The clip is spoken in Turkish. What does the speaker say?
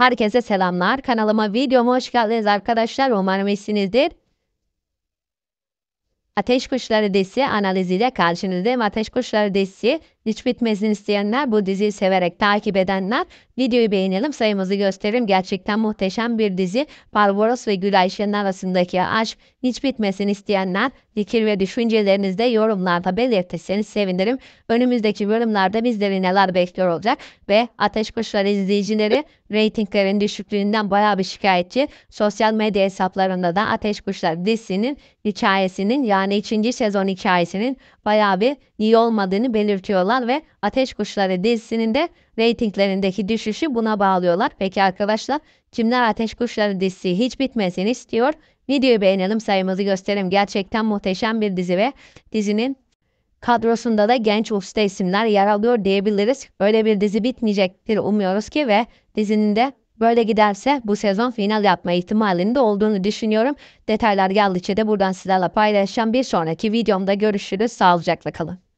Herkese selamlar. Kanalıma videoma hoş geldiniz arkadaşlar. Umarım iyisinizdir. Ateş kuşları dizisi analiziyle karşınızdayım. Ateş kuşları dizisi hiç bitmezini isteyenler, bu diziyi severek takip edenler, videoyu beğenelim, sayımızı gösterelim. Gerçekten muhteşem bir dizi. Barbaros ve Gülay Şen arasındaki aşk hiç bitmesini isteyenler, fikir ve düşüncelerinizde yorumlarda belirtirseniz sevinirim. Önümüzdeki bölümlerde bizleri neler bekliyor olacak ve Ateş Kuşları izleyicileri reytinglerin düşüklüğünden bayağı bir şikayetçi. Sosyal medya hesaplarında da Ateş Kuşlar dizisinin hikayesinin yani 3. sezon hikayesinin bayağı bir iyi olmadığını belirtiyorlar olan ve Ateş Kuşları dizisinin de reytinglerindeki düşüşü buna bağlıyorlar. Peki arkadaşlar kimler Ateş Kuşları dizisi hiç bitmesini istiyor? Videoyu beğenelim sayımızı gösterelim. Gerçekten muhteşem bir dizi ve dizinin kadrosunda da genç usta isimler yer alıyor diyebiliriz. Öyle bir dizi bitmeyecektir umuyoruz ki ve dizinin de Böyle giderse bu sezon final yapma ihtimalinin de olduğunu düşünüyorum. Detaylar geldikçe de buradan sizlerle paylaşacağım. Bir sonraki videomda görüşürüz. Sağlıcakla kalın.